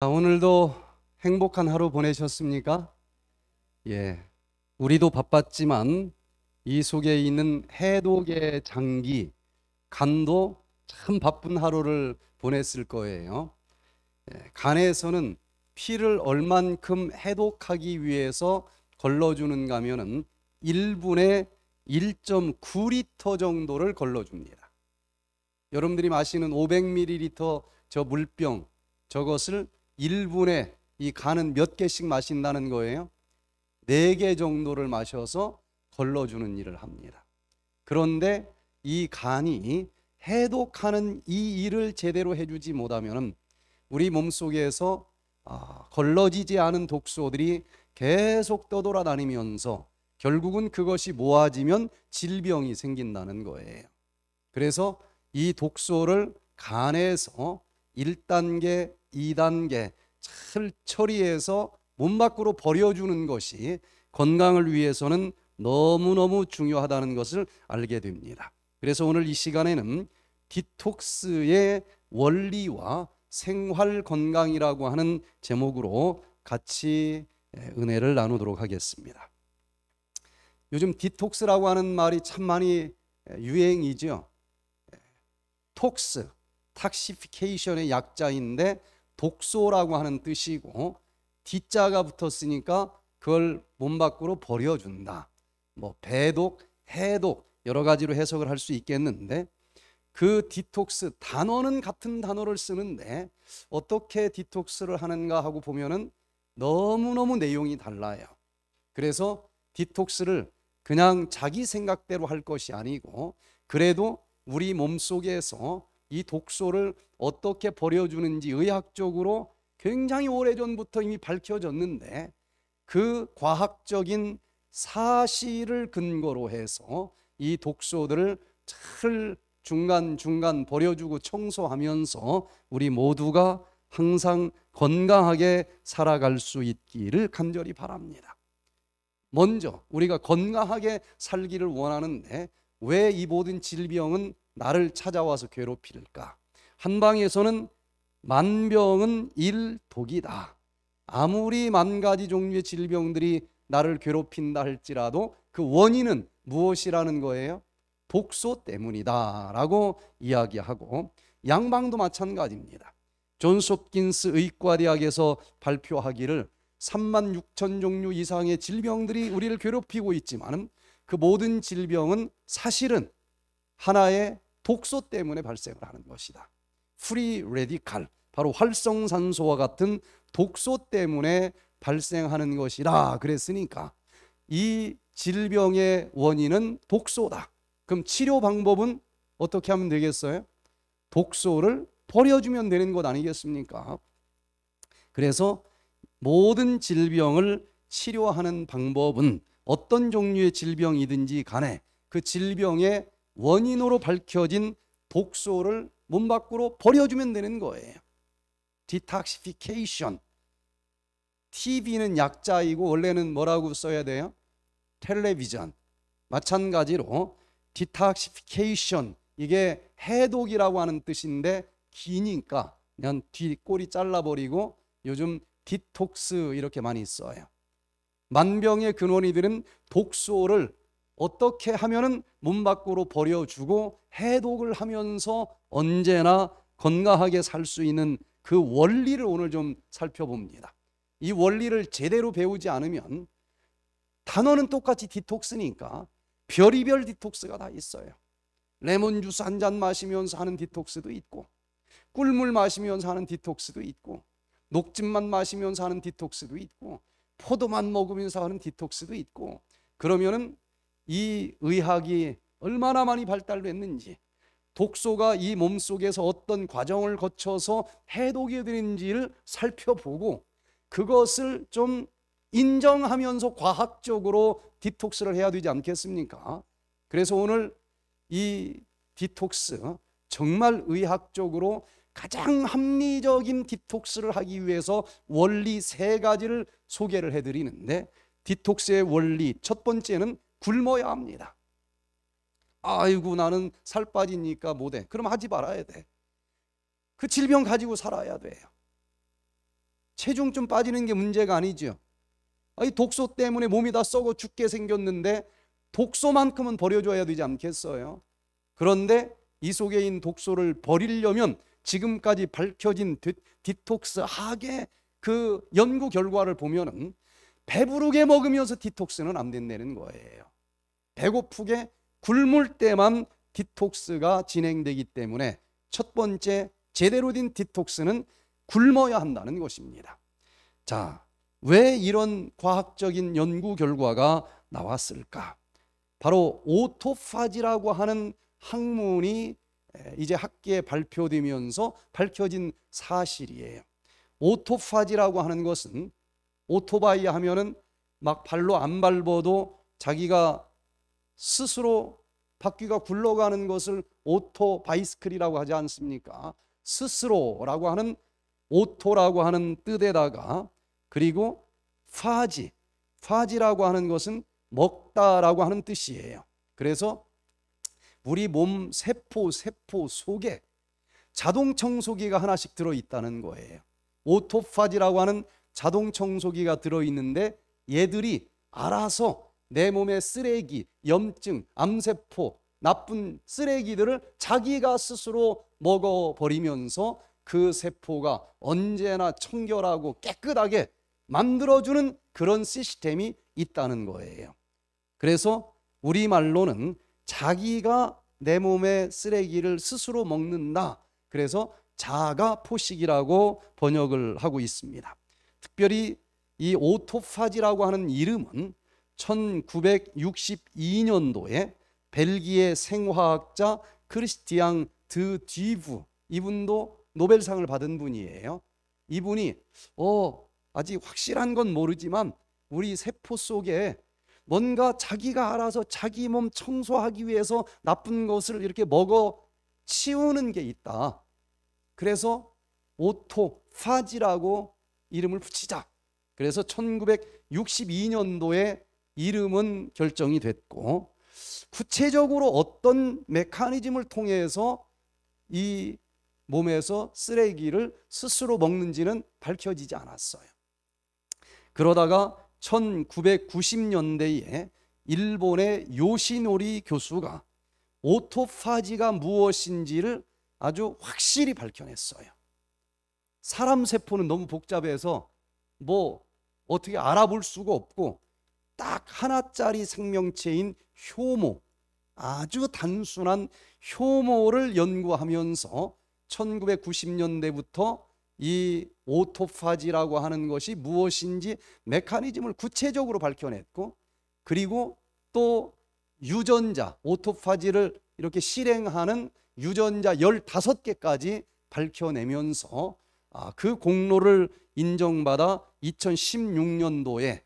아, 오늘도 행복한 하루 보내셨습니까? 예. 우리도 바빴지만 이 속에 있는 해독의 장기, 간도 참 바쁜 하루를 보냈을 거예요. 예, 간에서는 피를 얼만큼 해독하기 위해서 걸러주는가 면은 1분에 1.9리터 정도를 걸러줍니다. 여러분들이 마시는 500ml 저 물병 저것을 1분에 이 간은 몇 개씩 마신다는 거예요? 4개 정도를 마셔서 걸러주는 일을 합니다. 그런데 이 간이 해독하는 이 일을 제대로 해주지 못하면 우리 몸속에서 아, 걸러지지 않은 독소들이 계속 떠돌아다니면서 결국은 그것이 모아지면 질병이 생긴다는 거예요. 그래서 이 독소를 간에서 1단계, 2단계 잘 처리해서 몸 밖으로 버려주는 것이 건강을 위해서는 너무너무 중요하다는 것을 알게 됩니다. 그래서 오늘 이 시간에는 디톡스의 원리와 생활 건강이라고 하는 제목으로 같이 은혜를 나누도록 하겠습니다. 요즘 디톡스라고 하는 말이 참 많이 유행이죠. 톡스, 탁시피케이션의 약자인데 독소라고 하는 뜻이고 D자가 어? 붙었으니까 그걸 몸 밖으로 버려준다. 뭐 배독, 해독 여러 가지로 해석을 할 수 있겠는데 그 디톡스 단어는 같은 단어를 쓰는데 어떻게 디톡스를 하는가 하고 보면은 너무너무 내용이 달라요. 그래서 디톡스를 그냥 자기 생각대로 할 것이 아니고 그래도 우리 몸 속에서 이 독소를 어떻게 버려주는지 의학적으로 굉장히 오래전부터 이미 밝혀졌는데 그 과학적인 사실을 근거로 해서 이 독소들을 잘 중간중간 버려주고 청소하면서 우리 모두가 항상 건강하게 살아갈 수 있기를 간절히 바랍니다. 먼저 우리가 건강하게 살기를 원하는데 왜 이 모든 질병은 나를 찾아와서 괴롭힐까? 한방에서는 만병은 일독이다. 아무리 만 가지 종류의 질병들이 나를 괴롭힌다 할지라도 그 원인은 무엇이라는 거예요? 독소 때문이다라고 이야기하고 양방도 마찬가지입니다. 존스홉킨스 의과대학에서 발표하기를 3만 6천 종류 이상의 질병들이 우리를 괴롭히고 있지만 그 모든 질병은 사실은 하나의 독소 때문에 발생을 하는 것이다. 프리 레디칼 바로 활성산소와 같은 독소 때문에 발생하는 것이라 그랬으니까 이 질병의 원인은 독소다. 그럼 치료 방법은 어떻게 하면 되겠어요? 독소를 버려주면 되는 것 아니겠습니까? 그래서 모든 질병을 치료하는 방법은 어떤 종류의 질병이든지 간에 그 질병의 원인으로 밝혀진 독소를 몸 밖으로 버려주면 되는 거예요. 디탁시피케이션. TV는 약자이고 원래는 뭐라고 써야 돼요? 텔레비전. 마찬가지로 디탁시피케이션. 이게 해독이라고 하는 뜻인데 기니까 그냥 뒷꼬리 잘라버리고 요즘 디톡스 이렇게 많이 써요. 만병의 근원이 되는 독소를 어떻게 하면은 문 밖으로 버려주고 해독을 하면서 언제나 건강하게 살 수 있는 그 원리를 오늘 좀 살펴봅니다. 이 원리를 제대로 배우지 않으면 단어는 똑같이 디톡스니까 별이별 디톡스가 다 있어요. 레몬 주스 한 잔 마시면서 하는 디톡스도 있고 꿀물 마시면서 하는 디톡스도 있고 녹즙만 마시면서 하는 디톡스도 있고 포도만 먹으면서 하는 디톡스도 있고 그러면은 이 의학이 얼마나 많이 발달됐는지 독소가 이 몸속에서 어떤 과정을 거쳐서 해독이 되는지를 살펴보고 그것을 좀 인정하면서 과학적으로 디톡스를 해야 되지 않겠습니까? 그래서 오늘 이 디톡스 정말 의학적으로 가장 합리적인 디톡스를 하기 위해서 원리 세 가지를 소개를 해드리는데 디톡스의 원리 첫 번째는 굶어야 합니다. 아이고 나는 살 빠지니까 못해. 그럼 하지 말아야 돼. 그 질병 가지고 살아야 돼요. 체중 좀 빠지는 게 문제가 아니죠. 아이 독소 때문에 몸이 다 썩어 죽게 생겼는데 독소만큼은 버려줘야 되지 않겠어요? 그런데 이 속에 있는 독소를 버리려면 지금까지 밝혀진 디, 톡스 학의 그 연구 결과를 보면은 배부르게 먹으면서 디톡스는 안 된다는 거예요. 배고프게 굶을 때만 디톡스가 진행되기 때문에 첫 번째 제대로 된 디톡스는 굶어야 한다는 것입니다. 자, 왜 이런 과학적인 연구 결과가 나왔을까? 바로 오토파지라고 하는 학문이 이제 학계에 발표되면서 밝혀진 사실이에요. 오토파지라고 하는 것은 오토바이 하면은 막 발로 안 밟아도 자기가 스스로 바퀴가 굴러가는 것을 오토 바이스크리라고 하지 않습니까? 스스로라고 하는 오토라고 하는 뜻에다가 그리고 파지 파지라고 하는 것은 먹다라고 하는 뜻이에요. 그래서 우리 몸 세포 세포 속에 자동 청소기가 하나씩 들어 있다는 거예요. 오토파지라고 하는 자동 청소기가 들어있는데 얘들이 알아서 내몸에 쓰레기, 염증, 암세포, 나쁜 쓰레기들을 자기가 스스로 먹어버리면서 그 세포가 언제나 청결하고 깨끗하게 만들어주는 그런 시스템이 있다는 거예요. 그래서 우리말로는 자기가 내몸에 쓰레기를 스스로 먹는다. 그래서 자가 포식이라고 번역을 하고 있습니다. 특별히 이 오토파지라고 하는 이름은 1962년도에 벨기에 생화학자 크리스티앙 드 디브 이분도 노벨상을 받은 분이에요. 이분이 어 아직 확실한 건 모르지만 우리 세포 속에 뭔가 자기가 알아서 자기 몸 청소하기 위해서 나쁜 것을 이렇게 먹어 치우는 게 있다. 그래서 오토파지라고 이름을 붙이자. 그래서 1962년도에 이름은 결정이 됐고 구체적으로 어떤 메커니즘을 통해서 이 몸에서 쓰레기를 스스로 먹는지는 밝혀지지 않았어요. 그러다가 1990년대에 일본의 요시노리 교수가 오토파지가 무엇인지를 아주 확실히 밝혀냈어요. 사람 세포는 너무 복잡해서 뭐 어떻게 알아볼 수가 없고 딱 하나짜리 생명체인 효모 아주 단순한 효모를 연구하면서 1990년대부터 이 오토파지라고 하는 것이 무엇인지 메커니즘을 구체적으로 밝혀냈고 그리고 또 유전자 오토파지를 이렇게 실행하는 유전자 15개까지 밝혀내면서 아, 그 공로를 인정받아 2016년도에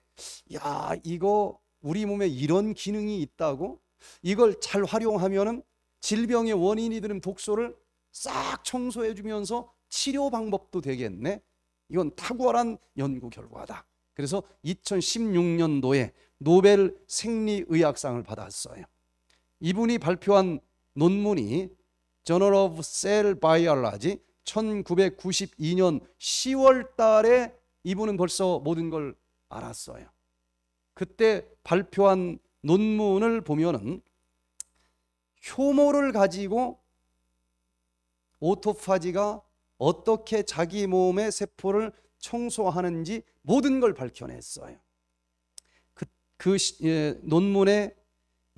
야 이거 우리 몸에 이런 기능이 있다고 이걸 잘활용하면 질병의 원인이 되는 독소를 싹 청소해 주면서 치료 방법도 되겠네. 이건 탁월한 연구 결과다. 그래서 2016년도에 노벨 생리의학상을 받았어요. 이분이 발표한 논문이 Journal of Cell Biology 1992년 10월 달에 이분은 벌써 모든 걸 알았어요. 그때 발표한 논문을 보면은 효모를 가지고 오토파지가 어떻게 자기 몸의 세포를 청소하는지 모든 걸 밝혀냈어요. 그, 그 예, 논문에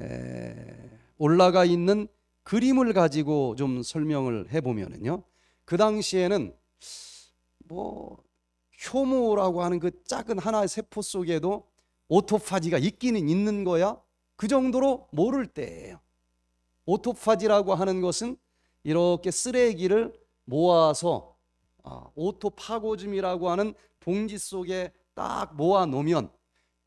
에, 올라가 있는 그림을 가지고 좀 설명을 해보면은요. 그 당시에는 뭐 효모라고 하는 그 작은 하나의 세포 속에도 오토파지가 있기는 있는 거야. 그 정도로 모를 때예요. 오토파지라고 하는 것은 이렇게 쓰레기를 모아서 아, 오토파고즘이라고 하는 봉지 속에 딱 모아 놓으면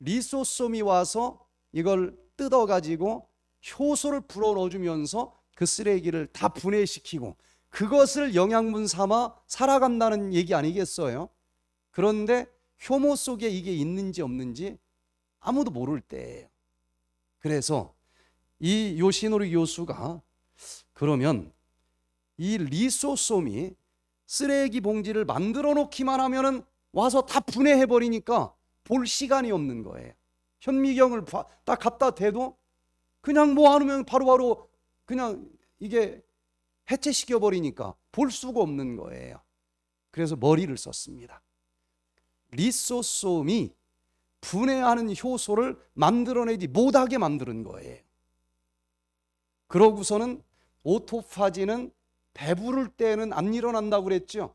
리소솜이 와서 이걸 뜯어 가지고 효소를 불어 넣어주면서 그 쓰레기를 다 분해시키고 그것을 영양분 삼아 살아간다는 얘기 아니겠어요? 그런데 효모 속에 이게 있는지 없는지 아무도 모를 때예요. 그래서 이 요시노리 교수가 그러면 이 리소솜이 쓰레기 봉지를 만들어 놓기만 하면 와서 다 분해해 버리니까 볼 시간이 없는 거예요. 현미경을 딱 갖다 대도 그냥 모아놓으면 뭐 바로바로 그냥 이게 해체시켜 버리니까 볼 수가 없는 거예요. 그래서 머리를 썼습니다. 리소솜이 분해하는 효소를 만들어내지 못하게 만드는 거예요. 그러고서는 오토파지는 배부를 때는 안 일어난다고 그랬죠.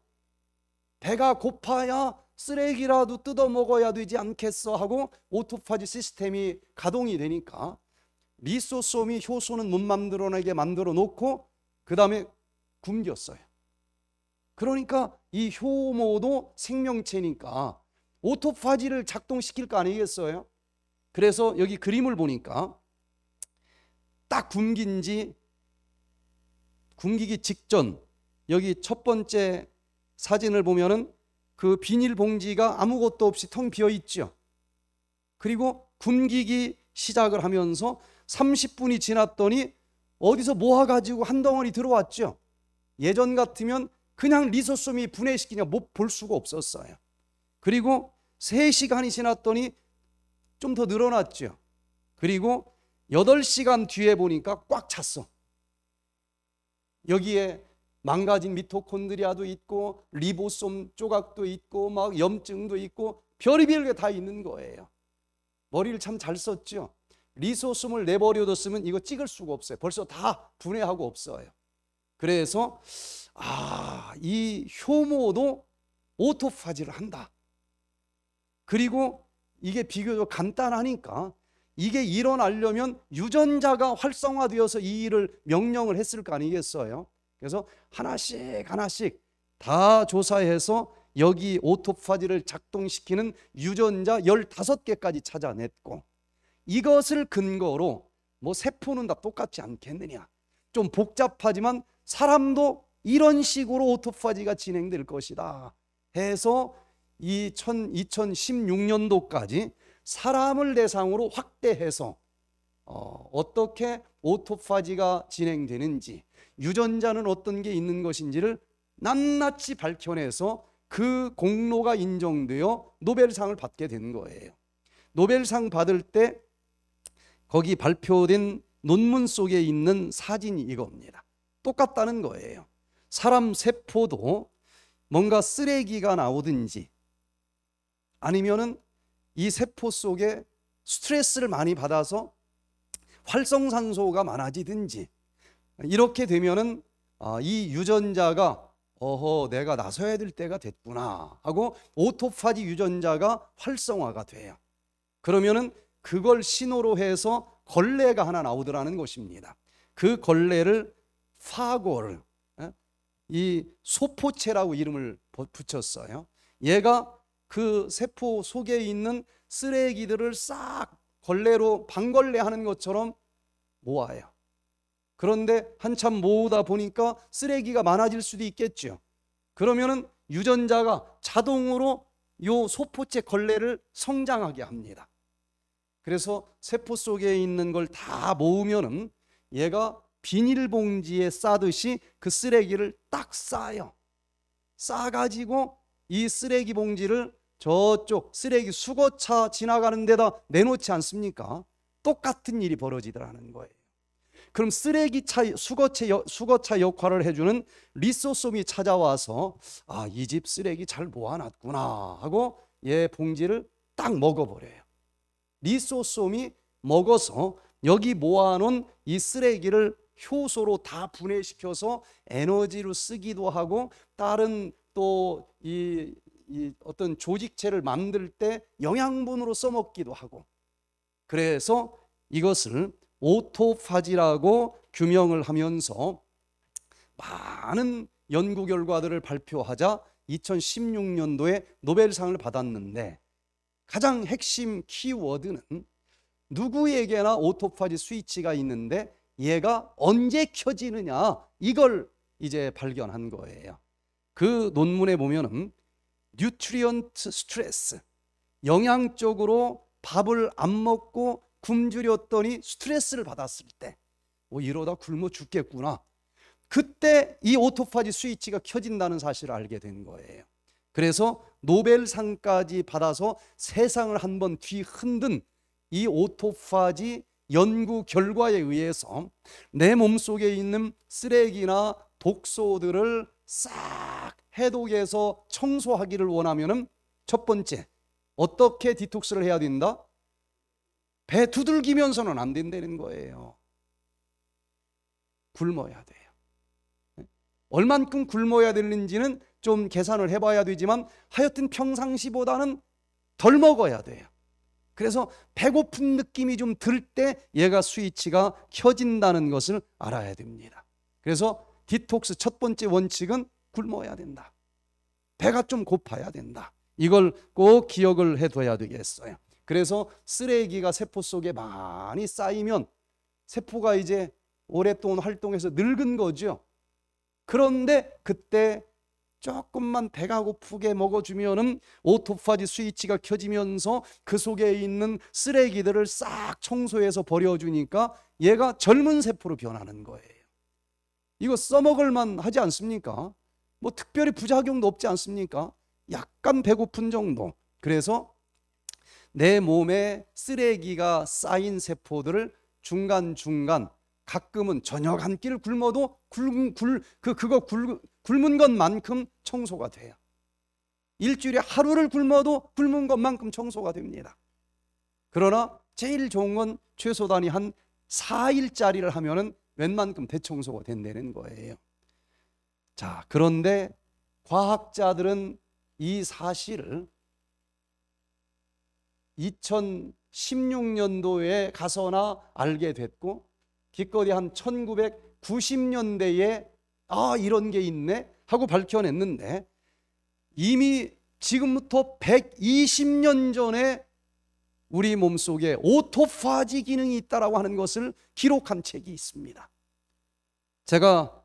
배가 고파야 쓰레기라도 뜯어 먹어야 되지 않겠어 하고 오토파지 시스템이 가동이 되니까 리소솜이 효소는 못 만들어내게 만들어 놓고 그 다음에 굶겼어요. 그러니까 이 효모도 생명체니까 오토파지를 작동시킬 거 아니겠어요? 그래서 여기 그림을 보니까 딱 굶긴 지 굶기기 직전 여기 첫 번째 사진을 보면은 그 비닐봉지가 아무것도 없이 텅 비어 있죠. 그리고 굶기기 시작을 하면서 30분이 지났더니 어디서 모아가지고 한 덩어리 들어왔죠. 예전 같으면 그냥 리소솜이 분해시키냐 못 볼 수가 없었어요. 그리고 3시간이 지났더니 좀 더 늘어났죠. 그리고 8시간 뒤에 보니까 꽉 찼어. 여기에 망가진 미토콘드리아도 있고 리보솜 조각도 있고 막 염증도 있고 별의별 게 다 있는 거예요. 머리를 참 잘 썼죠. 리소스물 내버려뒀으면 이거 찍을 수가 없어요. 벌써 다 분해하고 없어요. 그래서 아, 이 효모도 오토파지를 한다. 그리고 이게 비교적 간단하니까 이게 일어나려면 유전자가 활성화되어서 이 일을 명령을 했을 거 아니겠어요? 그래서 하나씩 하나씩 다 조사해서 여기 오토파지를 작동시키는 유전자 15개까지 찾아냈고 이것을 근거로 뭐 세포는 다 똑같지 않겠느냐. 좀 복잡하지만 사람도 이런 식으로 오토파지가 진행될 것이다. 해서 2 0 1 6년도까지 사람을 대상으로 확대해서 어, 어떻게 오토파지가 진행되는지 유전자는 어떤 게 있는 것인지를 낱낱이 밝혀내서 그 공로가 인정되어 노벨상을 받게 된 거예요. 노벨상 받을 때 거기 발표된 논문 속에 있는 사진이 이겁니다. 똑같다는 거예요. 사람 세포도 뭔가 쓰레기가 나오든지 아니면은 이 세포 속에 스트레스를 많이 받아서 활성산소가 많아지든지 이렇게 되면은 아, 이 유전자가 어허 내가 나서야 될 때가 됐구나 하고 오토파지 유전자가 활성화가 돼요. 그러면은 그걸 신호로 해서 걸레가 하나 나오더라는 것입니다. 그 걸레를 파골, 예? 이 소포체라고 이름을 붙였어요. 얘가 그 세포 속에 있는 쓰레기들을 싹 걸레로 방걸레 하는 것처럼 모아요. 그런데 한참 모으다 보니까 쓰레기가 많아질 수도 있겠죠. 그러면은 유전자가 자동으로 요 소포체 걸레를 성장하게 합니다. 그래서 세포 속에 있는 걸 다 모으면은 얘가 비닐봉지에 싸듯이 그 쓰레기를 딱 싸요. 싸가지고 이 쓰레기 봉지를 저쪽 쓰레기 수거차 지나가는 데다 내놓지 않습니까? 똑같은 일이 벌어지더라는 거예요. 그럼 쓰레기차 수거체 수거차 역할을 해주는 리소솜이 찾아와서 아이 집 쓰레기 잘 모아놨구나 하고 얘 봉지를 딱 먹어버려요. 리소솜이 먹어서 여기 모아놓은 이 쓰레기를 효소로 다 분해시켜서 에너지로 쓰기도 하고 다른 또이 이 어떤 조직체를 만들 때 영양분으로 써먹기도 하고 그래서 이것을 오토파지라고 규명을 하면서 많은 연구 결과들을 발표하자 2016년도에 노벨상을 받았는데 가장 핵심 키워드는 누구에게나 오토파지 스위치가 있는데 얘가 언제 켜지느냐 이걸 이제 발견한 거예요. 그 논문에 보면은 뉴트리언트 스트레스 영양 적으로 밥을 안 먹고 굶주렸더니 스트레스를 받았을 때 뭐 이러다 굶어 죽겠구나. 그때 이 오토파지 스위치가 켜진다는 사실을 알게 된 거예요. 그래서 노벨상까지 받아서 세상을 한번 뒤흔든 이 오토파지 연구 결과에 의해서 내 몸속에 있는 쓰레기나 독소들을 싹 해독해서 청소하기를 원하면 첫 번째 어떻게 디톡스를 해야 된다? 배 두들기면서는 안 된다는 거예요 굶어야 돼요 네? 얼만큼 굶어야 되는지는 좀 계산을 해봐야 되지만 하여튼 평상시보다는 덜 먹어야 돼요. 그래서 배고픈 느낌이 좀 들 때 얘가 스위치가 켜진다는 것을 알아야 됩니다. 그래서 디톡스 첫 번째 원칙은 굶어야 된다. 배가 좀 고파야 된다. 이걸 꼭 기억을 해둬야 되겠어요. 그래서 쓰레기가 세포 속에 많이 쌓이면 세포가 이제 오랫동안 활동해서 늙은 거죠. 그런데 그때 조금만 배가 고프게 먹어주면은 오토파지 스위치가 켜지면서 그 속에 있는 쓰레기들을 싹 청소해서 버려주니까 얘가 젊은 세포로 변하는 거예요. 이거 써먹을만 하지 않습니까? 뭐 특별히 부작용도 없지 않습니까? 약간 배고픈 정도. 그래서 내 몸에 쓰레기가 쌓인 세포들을 중간중간 가끔은 저녁 한 끼를 굶어도 굶, 굶, 그, 그거 굶, 굶은 것만큼 청소가 돼요. 일주일에 하루를 굶어도 굶은 것만큼 청소가 됩니다. 그러나 제일 좋은 건 최소 단위 한 4일짜리를 하면은 웬만큼 대청소가 된다는 거예요. 자, 그런데 과학자들은 이 사실을 2016년도에 가서나 알게 됐고 기껏이 한 1990년대에 아, 이런 게 있네 하고 밝혀냈는데 이미 지금부터 120년 전에 우리 몸속에 오토파지 기능이 있다고 하는 것을 기록한 책이 있습니다. 제가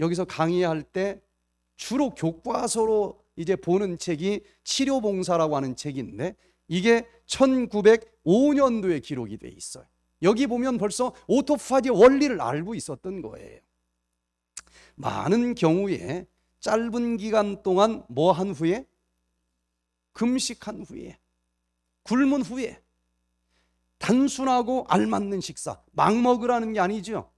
여기서 강의할 때 주로 교과서로 이제 보는 책이 치료봉사라고 하는 책인데 이게 1905년도에 기록이 돼 있어요. 여기 보면 벌써 오토파지 원리를 알고 있었던 거예요. 많은 경우에 짧은 기간 동안 뭐 한 후에 금식한 후에 굶은 후에 단순하고 알맞는 식사 막 먹으라는 게 아니죠.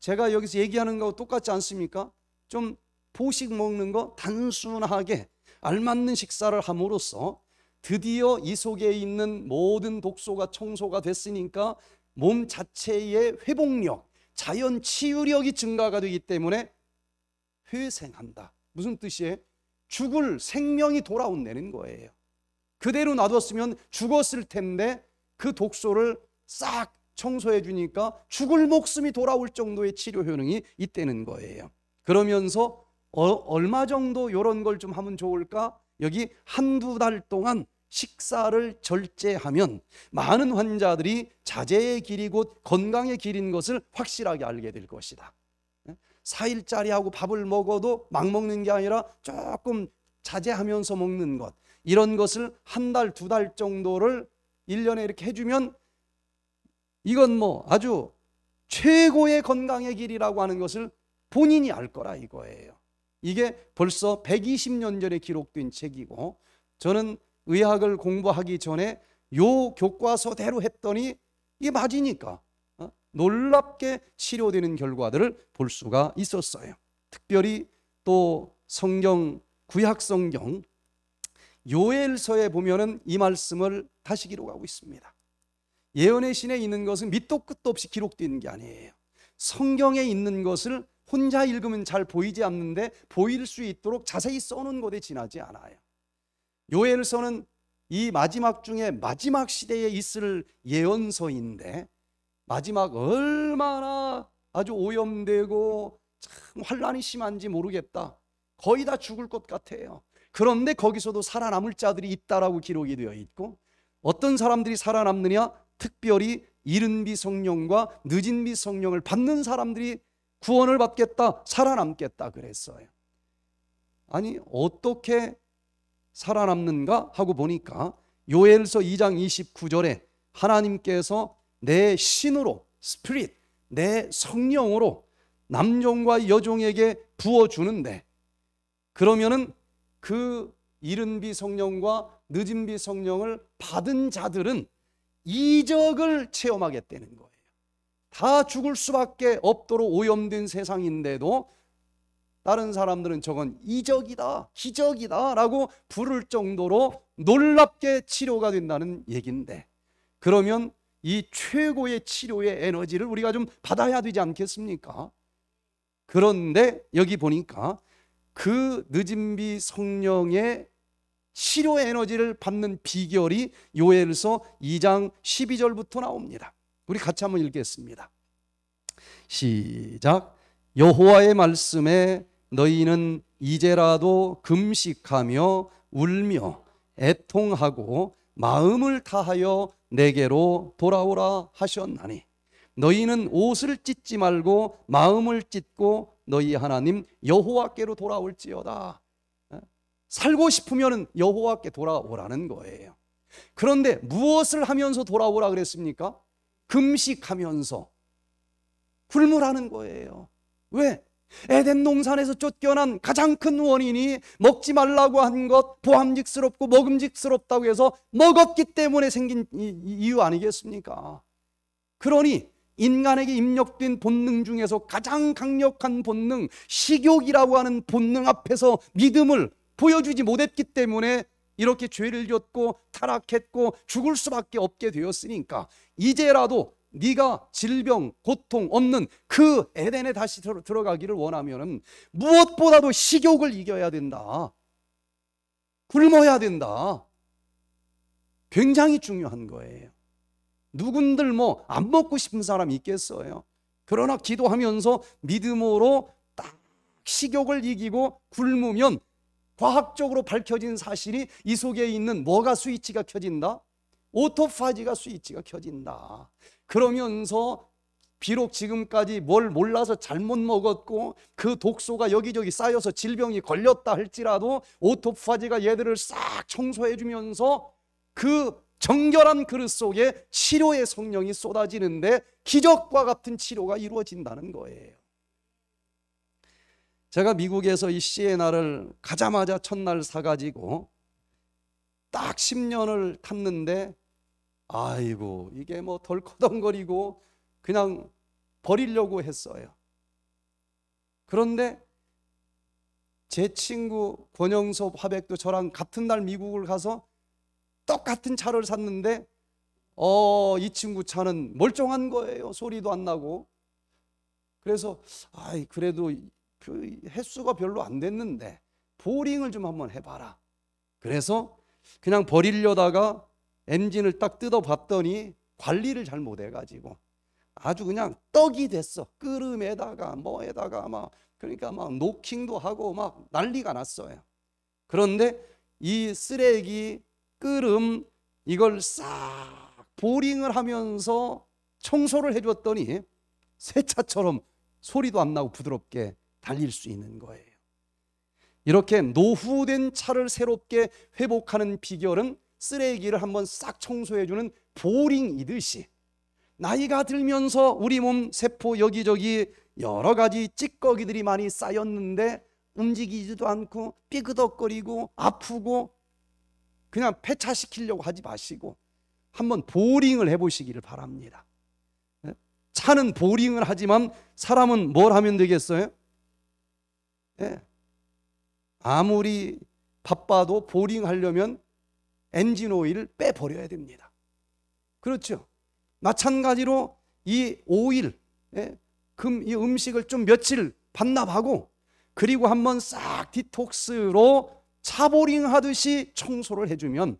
제가 여기서 얘기하는 거하고 똑같지 않습니까? 좀포식 먹는 거 단순하게 알맞는 식사를 함으로써 드디어 이 속에 있는 모든 독소가 청소가 됐으니까 몸 자체의 회복력, 자연 치유력이 증가가 되기 때문에 회생한다. 무슨 뜻이에요? 죽을 생명이 돌아온다는 거예요. 그대로 놔뒀으면 죽었을 텐데 그 독소를 싹 청소해 주니까 죽을 목숨이 돌아올 정도의 치료 효능이 있다는 거예요. 그러면서 어, 얼마 정도 이런 걸 좀 하면 좋을까? 여기 한두 달 동안 식사를 절제하면 많은 환자들이 자제의 길이 곧 건강의 길인 것을 확실하게 알게 될 것이다. 4일짜리하고 밥을 먹어도 막 먹는 게 아니라 조금 자제하면서 먹는 것 이런 것을 한 달, 두 달 정도를 1년에 이렇게 해주면 이건 뭐 아주 최고의 건강의 길이라고 하는 것을 본인이 알 거라 이거예요. 이게 벌써 120년 전에 기록된 책이고 저는 의학을 공부하기 전에 요 교과서대로 했더니 이게 맞으니까 놀랍게 치료되는 결과들을 볼 수가 있었어요. 특별히 또 성경 구약 성경 요엘서에 보면은 이 말씀을 다시 기록하고 있습니다. 예언의 신에 있는 것은 밑도 끝도 없이 기록되게 아니에요. 성경에 있는 것을 혼자 읽으면 잘 보이지 않는데 보일 수 있도록 자세히 써놓은 것에 지나지 않아요. 요엘서는 이 마지막 중에 마지막 시대에 있을 예언서인데 마지막 얼마나 아주 오염되고 참 환란이 심한지 모르겠다. 거의 다 죽을 것 같아요. 그런데 거기서도 살아남을 자들이 있다라고 기록이 되어 있고 어떤 사람들이 살아남느냐? 특별히 이른비 성령과 늦은비 성령을 받는 사람들이 구원을 받겠다, 살아남겠다 그랬어요. 아니 어떻게 살아남는가 하고 보니까 요엘서 2장 29절에 하나님께서 내 신으로 스피릿 내 성령으로 남종과 여종에게 부어 주는데 그러면은 그 이른 비 성령과 늦은 비 성령을 받은 자들은 이적을 체험하겠다는 거예요. 다 죽을 수밖에 없도록 오염된 세상인데도 다른 사람들은 저건 이적이다, 기적이다 라고 부를 정도로 놀랍게 치료가 된다는 얘기인데 그러면 이 최고의 치료의 에너지를 우리가 좀 받아야 되지 않겠습니까? 그런데 여기 보니까 그 늦은비 성령의 치료 에너지를 받는 비결이 요엘서 2장 12절부터 나옵니다. 우리 같이 한번 읽겠습니다. 시작. 여호와의 말씀에 너희는 이제라도 금식하며 울며 애통하고 마음을 다하여 내게로 돌아오라 하셨나니 너희는 옷을 찢지 말고 마음을 찢고 너희 하나님 여호와께로 돌아올지어다. 살고 싶으면 여호와께 돌아오라는 거예요. 그런데 무엇을 하면서 돌아오라 그랬습니까? 금식하면서 굶으라는 거예요. 왜? 에덴 농산에서 쫓겨난 가장 큰 원인이 먹지 말라고 한 것 보함직스럽고 먹음직스럽다고 해서 먹었기 때문에 생긴 이유 아니겠습니까? 그러니 인간에게 입력된 본능 중에서 가장 강력한 본능, 식욕이라고 하는 본능 앞에서 믿음을 보여주지 못했기 때문에 이렇게 죄를 졌고 타락했고 죽을 수밖에 없게 되었으니까 이제라도 네가 질병, 고통 없는 그 에덴에 다시 들어가기를 원하면 무엇보다도 식욕을 이겨야 된다. 굶어야 된다. 굉장히 중요한 거예요. 누군들 뭐 안 먹고 싶은 사람 있겠어요. 그러나 기도하면서 믿음으로 딱 식욕을 이기고 굶으면 과학적으로 밝혀진 사실이 이 속에 있는 뭐가 스위치가 켜진다? 오토파지가 스위치가 켜진다. 그러면서 비록 지금까지 뭘 몰라서 잘못 먹었고 그 독소가 여기저기 쌓여서 질병이 걸렸다 할지라도 오토파지가 얘들을 싹 청소해 주면서 그 정결한 그릇 속에 치료의 성령이 쏟아지는데 기적과 같은 치료가 이루어진다는 거예요. 제가 미국에서 이 시에나를 가자마자 첫날 사가지고 딱 10년을 탔는데 아이고 이게 뭐 덜커덩거리고 그냥 버리려고 했어요. 그런데 제 친구 권영섭 화백도 저랑 같은 날 미국을 가서 똑같은 차를 샀는데 어, 이 친구 차는 멀쩡한 거예요. 소리도 안 나고. 그래서 아이 그래도 그 횟수가 별로 안 됐는데 보링을 좀 한번 해봐라. 그래서 그냥 버리려다가 엔진을 딱 뜯어봤더니 관리를 잘 못해가지고 아주 그냥 떡이 됐어. 끓음에다가 뭐에다가 막 그러니까 막 노킹도 하고 막 난리가 났어요. 그런데 이 쓰레기 끓음 이걸 싹 보링을 하면서 청소를 해줬더니 새 차처럼 소리도 안 나고 부드럽게 달릴 수 있는 거예요. 이렇게 노후된 차를 새롭게 회복하는 비결은 쓰레기를 한번 싹 청소해주는 보링이듯이 나이가 들면서 우리 몸 세포 여기저기 여러 가지 찌꺼기들이 많이 쌓였는데 움직이지도 않고 삐그덕거리고 아프고 그냥 폐차시키려고 하지 마시고 한번 보링을 해보시기를 바랍니다. 예? 차는 보링을 하지만 사람은 뭘 하면 되겠어요? 예? 아무리 바빠도 보링하려면 엔진 오일을 빼버려야 됩니다. 그렇죠? 마찬가지로 이 오일, 예? 금, 이 음식을 좀 며칠 반납하고 그리고 한번 싹 디톡스로 차보링 하듯이 청소를 해주면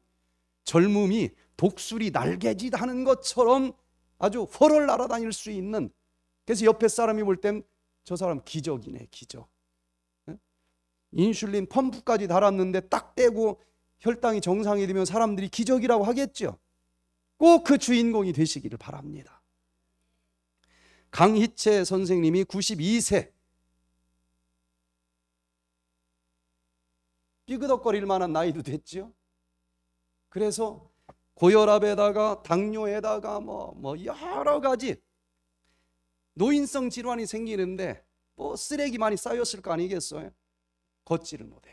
젊음이 독수리 날개짓 하는 것처럼 아주 훨을 날아다닐 수 있는 그래서 옆에 사람이 볼 땐 저 사람 기적이네 기적 예? 인슐린 펌프까지 달았는데 딱 떼고 혈당이 정상이 되면 사람들이 기적이라고 하겠죠. 꼭 그 주인공이 되시기를 바랍니다. 강희채 선생님이 92세 삐그덕거릴 만한 나이도 됐죠 그래서 고혈압에다가 당뇨에다가 뭐, 뭐 여러 가지 노인성 질환이 생기는데 뭐 쓰레기 많이 쌓였을 거 아니겠어요? 걷지를 못해.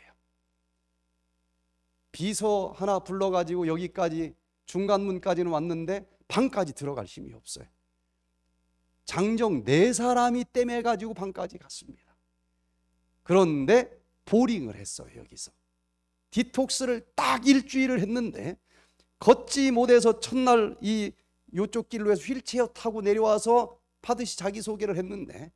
비서 하나 불러가지고 여기까지 중간문까지는 왔는데 방까지 들어갈 힘이 없어요. 장정 네 사람이 땜해 가지고 방까지 갔습니다. 그런데 보링을 했어요 여기서. 디톡스를 딱 일주일을 했는데 걷지 못해서 첫날 이 요쪽 길로 해서 휠체어 타고 내려와서 파드시 자기소개를 했는데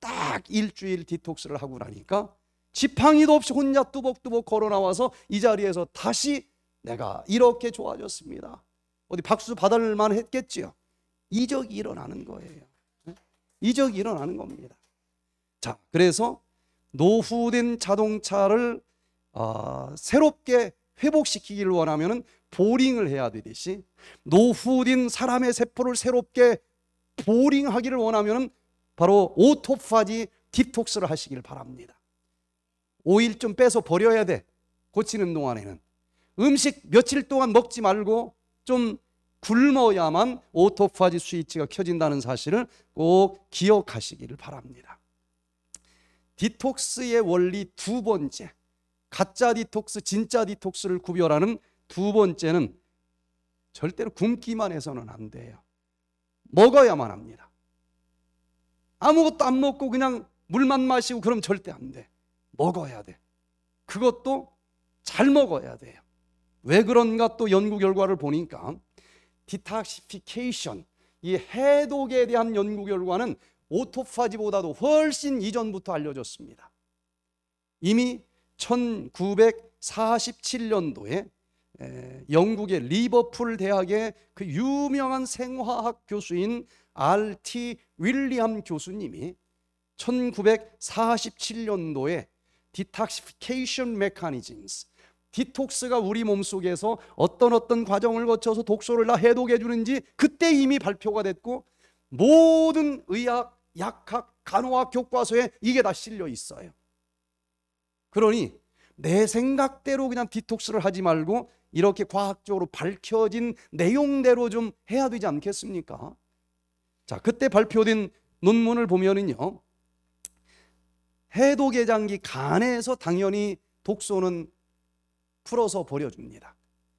딱 일주일 디톡스를 하고 나니까 지팡이도 없이 혼자 뚜벅뚜벅 걸어 나와서 이 자리에서 다시 내가 이렇게 좋아졌습니다. 어디 박수 받을만 했겠지요. 이적이 일어나는 거예요. 이적이 일어나는 겁니다. 자, 그래서 노후된 자동차를 어, 새롭게 회복시키기를 원하면 보링을 해야 되듯이 노후된 사람의 세포를 새롭게 보링하기를 원하면 바로 오토파지 디톡스를 하시길 바랍니다. 오일 좀 빼서 버려야 돼. 고치는 동안에는. 음식 며칠 동안 먹지 말고 좀 굶어야만 오토파지 스위치가 켜진다는 사실을 꼭 기억하시기를 바랍니다. 디톡스의 원리 두 번째. 가짜 디톡스, 진짜 디톡스를 구별하는 두 번째는 절대로 굶기만 해서는 안 돼요. 먹어야만 합니다. 아무것도 안 먹고 그냥 물만 마시고 그럼 절대 안 돼. 먹어야 돼. 그것도 잘 먹어야 돼요. 왜 그런가 또 연구 결과를 보니까 디탁시피케이션 이 해독에 대한 연구 결과는 오토파지보다도 훨씬 이전부터 알려졌습니다. 이미 1947년도에 영국의 리버풀 대학의 그 유명한 생화학 교수인 R.T. 윌리엄 교수님이 1947년도에 Detoxification Mechanisms. 디톡스가 우리 몸속에서 어떤 어떤 과정을 거쳐서 독소를 다 해독해 주는지 그때 이미 발표가 됐고 모든 의학, 약학, 간호학 교과서에 이게 다 실려 있어요. 그러니 내 생각대로 그냥 디톡스를 하지 말고 이렇게 과학적으로 밝혀진 내용대로 좀 해야 되지 않겠습니까? 자, 그때 발표된 논문을 보면은요. 해독개장기 간에서 당연히 독소는 풀어서 버려줍니다.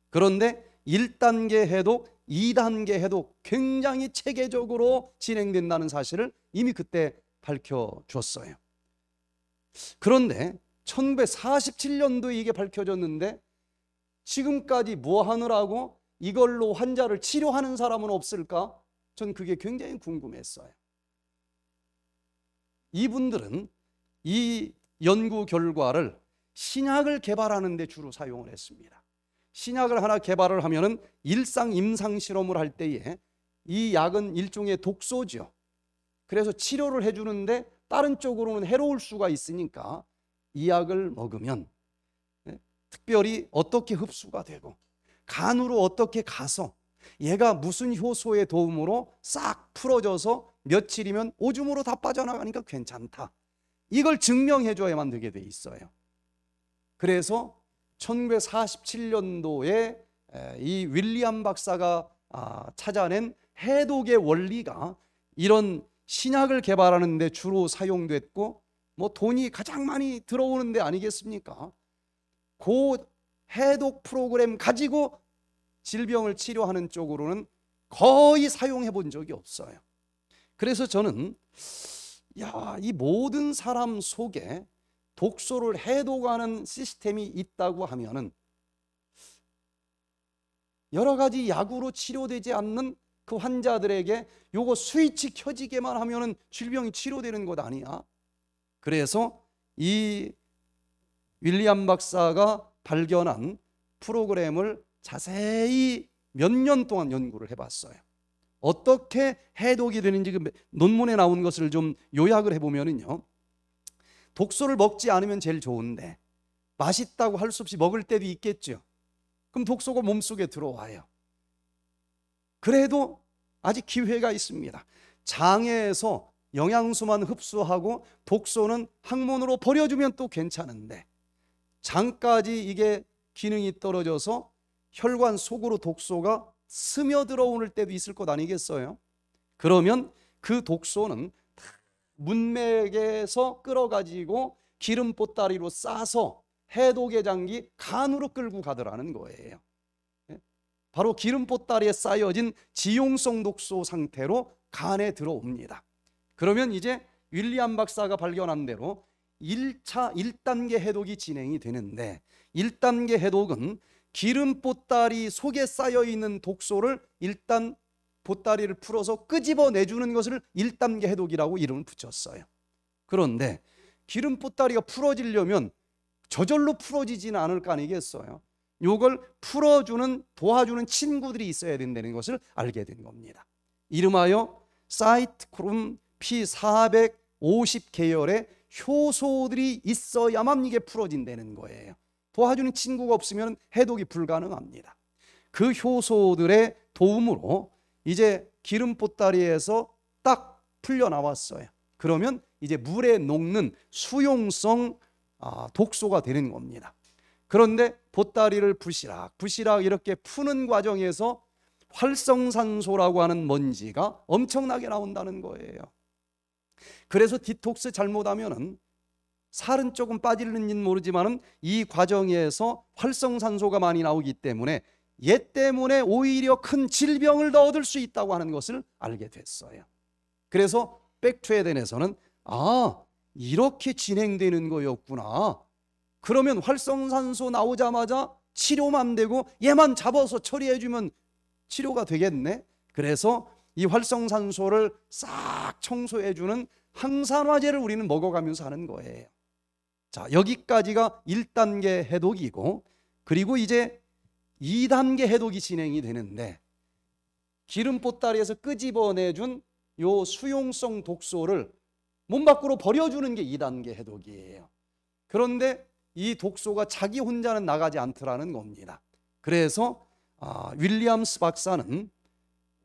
그런데 1단계 해독, 2단계 해독 굉장히 체계적으로 진행된다는 사실을 이미 그때 밝혀줬어요. 그런데 1947년도에 이게 밝혀졌는데 지금까지 뭐 하느라고 이걸로 환자를 치료하는 사람은 없을까? 전 그게 굉장히 궁금했어요. 이분들은 이 연구 결과를 신약을 개발하는 데 주로 사용을 했습니다. 신약을 하나 개발을 하면은 일상 임상 실험을 할 때에 이 약은 일종의 독소죠. 그래서 치료를 해 주는데 다른 쪽으로는 해로울 수가 있으니까 이 약을 먹으면 예, 특별히 어떻게 흡수가 되고 간으로 어떻게 가서 얘가 무슨 효소의 도움으로 싹 풀어져서 며칠이면 오줌으로 다 빠져나가니까 괜찮다. 이걸 증명해 줘야만 되게 돼 있어요. 그래서 1947년도에 이 윌리엄 박사가 아, 찾아낸 해독의 원리가 이런 신약을 개발하는 데 주로 사용됐고 뭐 돈이 가장 많이 들어오는 데 아니겠습니까? 그 해독 프로그램 가지고 질병을 치료하는 쪽으로는 거의 사용해 본 적이 없어요. 그래서 저는 야, 이 모든 사람 속에 독소를 해독하는 시스템이 있다고 하면은 여러 가지 약으로 치료되지 않는 그 환자들에게 요거 스위치 켜지게만 하면은 질병이 치료되는 것 아니야? 그래서 이 윌리엄 박사가 발견한 프로그램을 자세히 몇 년 동안 연구를 해봤어요. 어떻게 해독이 되는지 그 논문에 나온 것을 좀 요약을 해보면요 독소를 먹지 않으면 제일 좋은데 맛있다고 할 수 없이 먹을 때도 있겠죠. 그럼 독소가 몸속에 들어와요. 그래도 아직 기회가 있습니다. 장에서 영양소만 흡수하고 독소는 항문으로 버려주면 또 괜찮은데 장까지 이게 기능이 떨어져서 혈관 속으로 독소가 스며들어오는 때도 있을 것 아니겠어요? 그러면 그 독소는 문맥에서 끌어가지고 기름 보따리로 싸서 해독의 장기 간으로 끌고 가더라는 거예요. 예? 바로 기름 보따리에 쌓여진 지용성 독소 상태로 간에 들어옵니다. 그러면 이제 윌리엄 박사가 발견한 대로 1차 1단계 해독이 진행이 되는데 1단계 해독은 기름 보따리 속에 쌓여 있는 독소를 일단 보따리를 풀어서 끄집어 내주는 것을 1단계 해독이라고 이름을 붙였어요. 그런데 기름 보따리가 풀어지려면 저절로 풀어지지는 않을 거 아니겠어요. 요걸 풀어주는 도와주는 친구들이 있어야 된다는 것을 알게 된 겁니다. 이름하여 사이트크롬 P450 계열의 효소들이 있어야만 이게 풀어진다는 거예요. 도와주는 친구가 없으면 해독이 불가능합니다. 그 효소들의 도움으로 이제 기름 보따리에서 딱 풀려 나왔어요. 그러면 이제 물에 녹는 수용성 아, 독소가 되는 겁니다. 그런데 보따리를 부시락 부시락 이렇게 푸는 과정에서 활성산소라고 하는 먼지가 엄청나게 나온다는 거예요. 그래서 디톡스 잘못하면은 살은 조금 빠지는지는모르지만이 과정에서 활성산소가 많이 나오기 때문에 얘 때문에 오히려 큰 질병을 더 얻을 수 있다고 하는 것을 알게 됐어요. 그래서 백투에덴에서는아 이렇게 진행되는 거였구나. 그러면 활성산소 나오자마자 치료만 되고 얘만 잡아서 처리해주면 치료가 되겠네. 그래서 이 활성산소를 싹 청소해주는 항산화제를 우리는 먹어가면서 하는 거예요. 자, 여기까지가 1단계 해독이고 그리고 이제 2단계 해독이 진행이 되는데 기름 보따리에서 끄집어내준 요 수용성 독소를 몸 밖으로 버려주는 게 2단계 해독이에요. 그런데 이 독소가 자기 혼자는 나가지 않더라는 겁니다. 그래서 아, 윌리엄스 박사는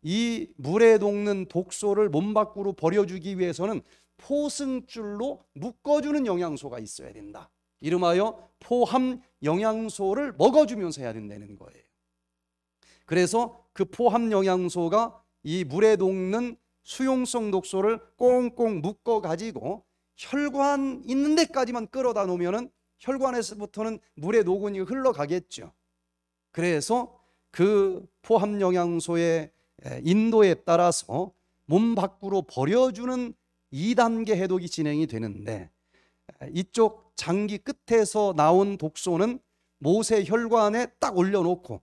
이 물에 녹는 독소를 몸 밖으로 버려주기 위해서는 포승줄로 묶어주는 영양소가 있어야 된다. 이름하여 포함 영양소를 먹어주면서 해야 된다는 거예요. 그래서 그 포함 영양소가 이 물에 녹는 수용성 독소를 꽁꽁 묶어 가지고 혈관 있는 데까지만 끌어다 놓으면 혈관에서부터는 물에 녹은 이 흘러가겠죠. 그래서 그 포함 영양소의 인도에 따라서 몸 밖으로 버려주는 2단계 해독이 진행이 되는데 이쪽 장기 끝에서 나온 독소는 모세 혈관에 딱 올려놓고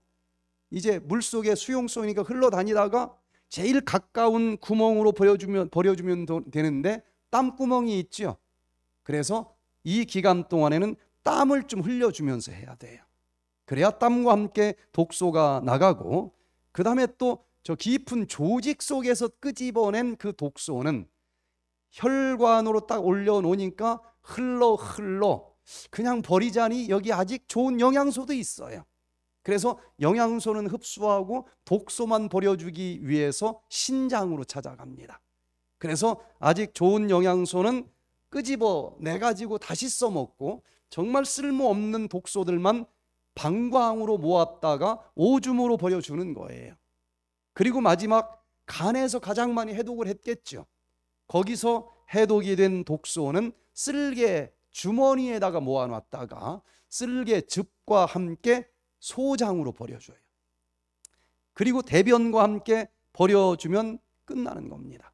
이제 물속에 수용성이니까 흘러다니다가 제일 가까운 구멍으로 버려주면, 버려주면 되는데 땀구멍이 있죠 그래서 이 기간 동안에는 땀을 좀 흘려주면서 해야 돼요. 그래야 땀과 함께 독소가 나가고 그 다음에 또 저 깊은 조직 속에서 끄집어낸 그 독소는 혈관으로 딱 올려놓으니까 흘러 흘러 그냥 버리자니 여기 아직 좋은 영양소도 있어요. 그래서 영양소는 흡수하고 독소만 버려주기 위해서 신장으로 찾아갑니다. 그래서 아직 좋은 영양소는 끄집어내 가지고 다시 써먹고 정말 쓸모없는 독소들만 방광으로 모았다가 오줌으로 버려주는 거예요. 그리고 마지막 간에서 가장 많이 해독을 했겠죠. 거기서 해독이 된 독소는 쓸개 주머니에다가 모아놨다가 쓸개 즙과 함께 소장으로 버려줘요. 그리고 대변과 함께 버려주면 끝나는 겁니다.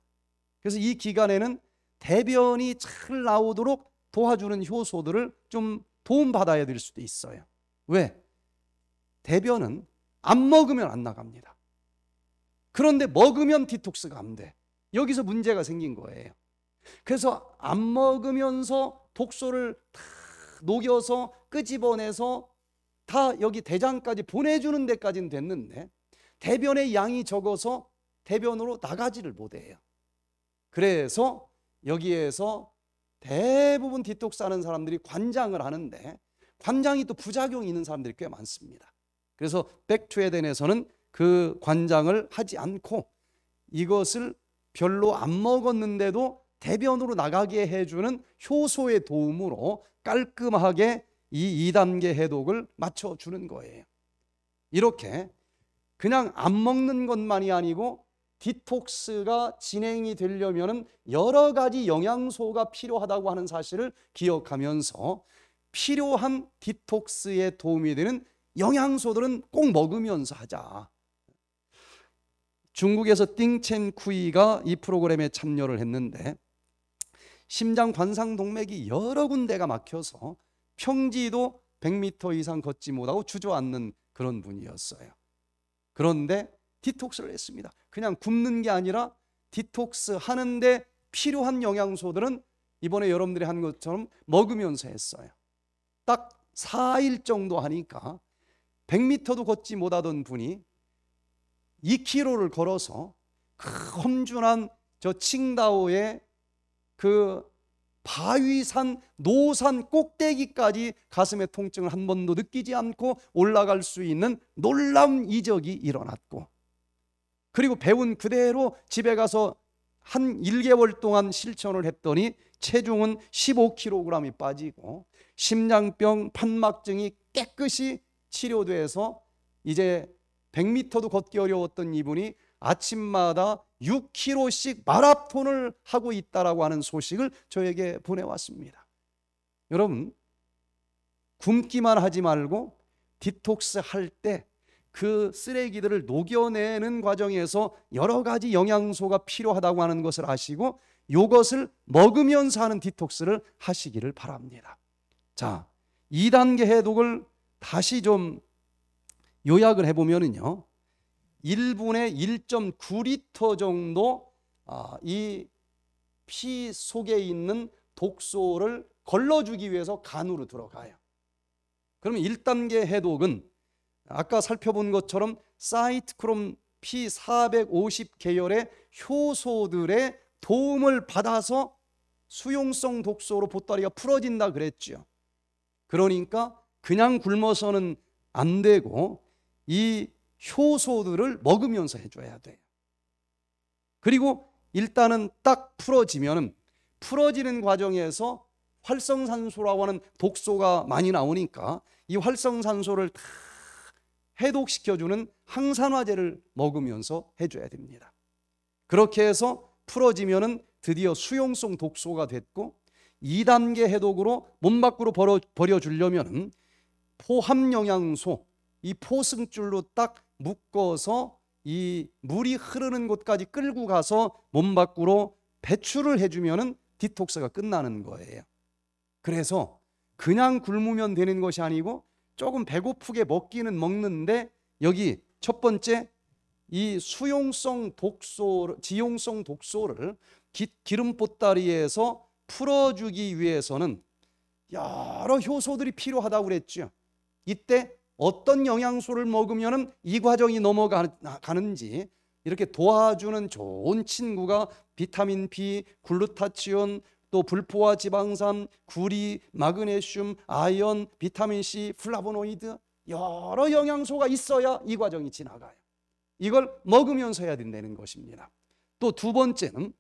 그래서 이 기간에는 대변이 잘 나오도록 도와주는 효소들을 좀 도움받아야 될 수도 있어요. 왜? 대변은 안 먹으면 안 나갑니다. 그런데 먹으면 디톡스가 안 돼. 여기서 문제가 생긴 거예요. 그래서 안 먹으면서 독소를 다 녹여서 끄집어내서 다 여기 대장까지 보내주는 데까지는 됐는데 대변의 양이 적어서 대변으로 나가지를 못해요. 그래서 여기에서 대부분 디톡스 하는 사람들이 관장을 하는데 관장이 또 부작용이 있는 사람들이 꽤 많습니다. 그래서 백투에덴에서는 그 관장을 하지 않고 이것을 별로 안 먹었는데도 대변으로 나가게 해주는 효소의 도움으로 깔끔하게 이 2단계 해독을 맞춰주는 거예요. 이렇게 그냥 안 먹는 것만이 아니고 디톡스가 진행이 되려면 여러 가지 영양소가 필요하다고 하는 사실을 기억하면서 필요한 디톡스에 도움이 되는 영양소들은 꼭 먹으면서 하자. 중국에서 띵첸쿠이가 이 프로그램에 참여를 했는데 심장 관상 동맥이 여러 군데가 막혀서 평지도 100m 이상 걷지 못하고 주저앉는 그런 분이었어요. 그런데 디톡스를 했습니다. 그냥 굶는 게 아니라 디톡스 하는데 필요한 영양소들은 이번에 여러분들이 한 것처럼 먹으면서 했어요. 딱 4일 정도 하니까 100m도 걷지 못하던 분이 2km를 걸어서 그 험준한 저 칭다오의 그 바위산, 노산 꼭대기까지 가슴의 통증을 한 번도 느끼지 않고 올라갈 수 있는 놀라운 이적이 일어났고 그리고 배운 그대로 집에 가서 한 1개월 동안 실천을 했더니 체중은 15kg이 빠지고 심장병, 판막증이 깨끗이 치료돼서 이제 100m도 걷기 어려웠던 이분이 아침마다 6km씩 마라톤을 하고 있다라고 하는 소식을 저에게 보내왔습니다. 여러분, 굶기만 하지 말고 디톡스 할 때 그 쓰레기들을 녹여내는 과정에서 여러 가지 영양소가 필요하다고 하는 것을 아시고 이것을 먹으면서 하는 디톡스를 하시기를 바랍니다. 자, 2단계 해독을 다시 좀 요약을 해보면은요, 1분의 1.9리터 정도 아, 이피 속에 있는 독소를 걸러주기 위해서 간으로 들어가요. 그러면 1단계 해독은 아까 살펴본 것처럼 사이트크롬 P450 계열의 효소들의 도움을 받아서 수용성 독소로 보따리가 풀어진다 그랬죠. 그러니까 그냥 굶어서는 안 되고 이 효소들을 먹으면서 해줘야 돼요. 그리고 일단은 딱 풀어지면은 풀어지는 과정에서 활성산소라고 하는 독소가 많이 나오니까 이 활성산소를 다 해독시켜주는 항산화제를 먹으면서 해줘야 됩니다. 그렇게 해서 풀어지면은 드디어 수용성 독소가 됐고 2단계 해독으로 몸 밖으로 버려, 버려주려면은 포함영양소 이 포승줄로 딱 묶어서 이 물이 흐르는 곳까지 끌고 가서 몸 밖으로 배출을 해주면은 디톡스가 끝나는 거예요. 그래서 그냥 굶으면 되는 것이 아니고 조금 배고프게 먹기는 먹는데 여기 첫 번째 이 수용성 독소, 지용성 독소를 기, 기름 보따리에서 풀어주기 위해서는 여러 효소들이 필요하다고 그랬죠. 이때 어떤 영양소를 먹으면 이 과정이 넘어가는지 이렇게 도와주는 좋은 친구가 비타민 B, 글루타치온, 또 불포화 지방산, 구리, 마그네슘, 아연, 비타민 C, 플라보노이드 여러 영양소가 있어야 이 과정이 지나가요. 이걸 먹으면서 해야 된다는 것입니다. 또 두 번째는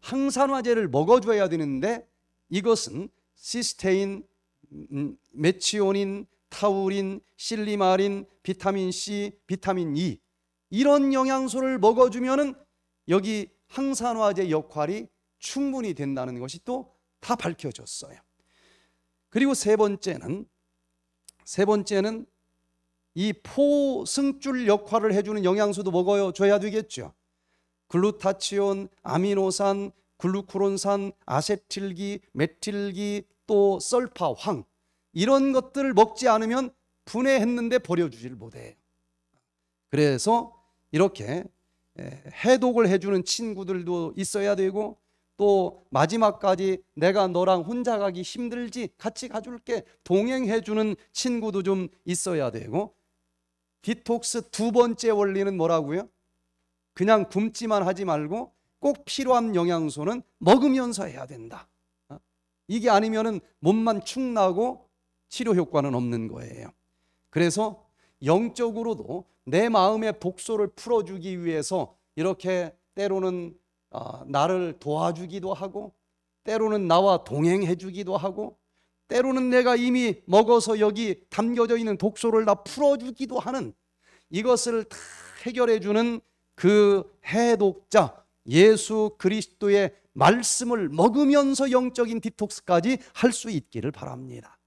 항산화제를 먹어줘야 되는데 이것은 시스테인, 음, 메치오닌, 타우린, 실리마린, 비타민 C, 비타민 E 이런 영양소를 먹어주면은 여기 항산화제 역할이 충분히 된다는 것이 또 다 밝혀졌어요. 그리고 세 번째는 세 번째는 이 포승줄 역할을 해주는 영양소도 먹어줘야 되겠죠. 글루타치온, 아미노산, 글루코론산, 아세틸기, 메틸기, 또 썰파황 이런 것들을 먹지 않으면 분해했는데 버려주질 못해요. 그래서 이렇게 해독을 해주는 친구들도 있어야 되고 또 마지막까지 내가 너랑 혼자 가기 힘들지 같이 가줄게 동행해주는 친구도 좀 있어야 되고 디톡스 두 번째 원리는 뭐라고요? 그냥 굶지만 하지 말고 꼭 필요한 영양소는 먹으면서 해야 된다. 어? 이게 아니면은 몸만 축나고 치료 효과는 없는 거예요. 그래서 영적으로도 내 마음의 독소를 풀어주기 위해서 이렇게 때로는 어, 나를 도와주기도 하고 때로는 나와 동행해주기도 하고 때로는 내가 이미 먹어서 여기 담겨져 있는 독소를 다 풀어주기도 하는 이것을 다 해결해주는 그 해독자 예수 그리스도의 말씀을 먹으면서 영적인 디톡스까지 할 수 있기를 바랍니다.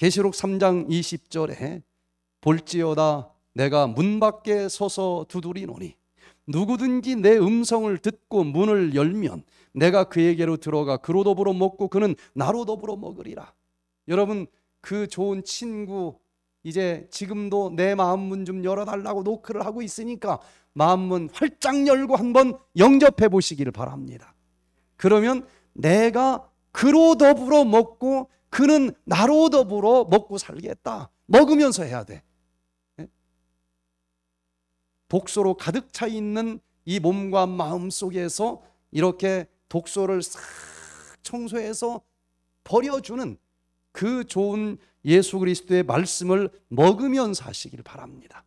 계시록 3장 20절에 볼지어다 내가 문 밖에 서서 두드리노니 누구든지 내 음성을 듣고 문을 열면 내가 그에게로 들어가 그로 더불어 먹고 그는 나로 더불어 먹으리라. 여러분 그 좋은 친구 이제 지금도 내 마음문 좀 열어달라고 노크를 하고 있으니까 마음문 활짝 열고 한번 영접해 보시기를 바랍니다. 그러면 내가 그로 더불어 먹고 그는 나로 더불어 먹고 살겠다. 먹으면서 해야 돼. 예? 독소로 가득 차 있는 이 몸과 마음 속에서 이렇게 독소를 싹 청소해서 버려주는 그 좋은 예수 그리스도의 말씀을 먹으면서 하시길 바랍니다.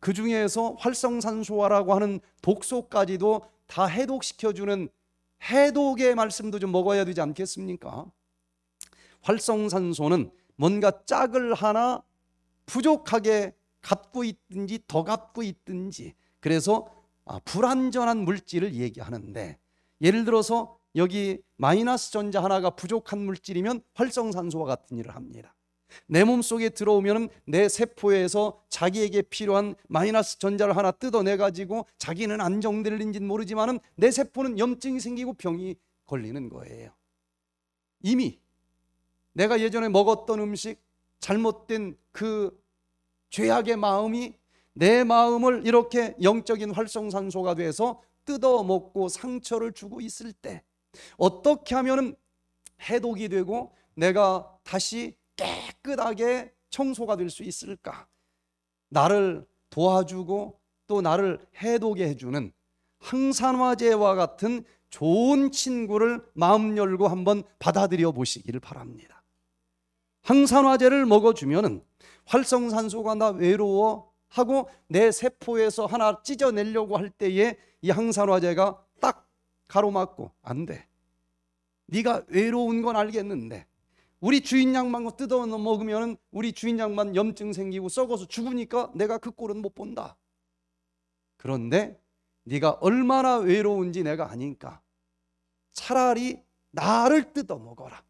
그 중에서 활성산소화라고 하는 독소까지도 다 해독시켜주는 해독의 말씀도 좀 먹어야 되지 않겠습니까? 활성산소는 뭔가 짝을 하나 부족하게 갖고 있든지 더 갖고 있든지 그래서 아, 불완전한 물질을 얘기하는데 예를 들어서 여기 마이너스 전자 하나가 부족한 물질이면 활성산소와 같은 일을 합니다. 내 몸속에 들어오면 내 세포에서 자기에게 필요한 마이너스 전자를 하나 뜯어내 가지고 자기는 안정될는지는 모르지만 내 세포는 염증이 생기고 병이 걸리는 거예요. 이미 내가 예전에 먹었던 음식, 잘못된 그 죄악의 마음이 내 마음을 이렇게 영적인 활성산소가 돼서 뜯어먹고 상처를 주고 있을 때 어떻게 하면 해독이 되고 내가 다시 깨끗하게 청소가 될 수 있을까? 나를 도와주고 또 나를 해독해 주는 항산화제와 같은 좋은 친구를 마음 열고 한번 받아들여 보시기를 바랍니다. 항산화제를 먹어주면은 활성산소가 나 외로워 하고 내 세포에서 하나 찢어내려고 할 때에 이 항산화제가 딱 가로막고 안 돼. 네가 외로운 건 알겠는데 우리 주인 양만 뜯어 먹으면 우리 주인 양만 염증 생기고 썩어서 죽으니까 내가 그 꼴은 못 본다. 그런데 네가 얼마나 외로운지 내가 아니까 차라리 나를 뜯어 먹어라.